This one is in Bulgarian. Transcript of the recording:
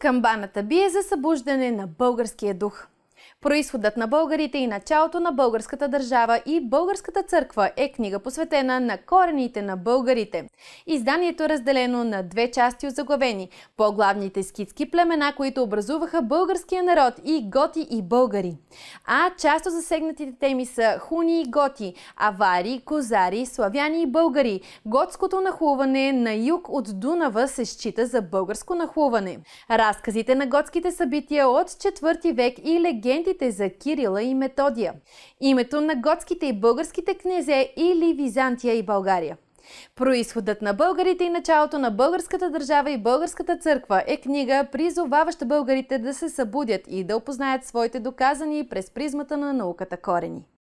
Камбаната бие за събуждане на българския дух. Происходът на българите и началото на българската държава и българската църква е книга посветена на корените на българите. Изданието е разделено на две части от заглавени по-главните скитски племена, които образуваха българския народ и готи и българи. А часто засегнатите теми са хуни и готи, авари, козари, славяни и българи. Готското нахлуване на юг от Дунава се счита за българско нахлуване. Разказите на готските събития от 4 век и легенди легендите за Кирила и Методия, името на готските и българските князе или Византия и България. Произходът на българите и началото на българската държава и българската църква е книга, призоваваща българите да се събудят и да опознаят своите доказани през призмата на науката корени.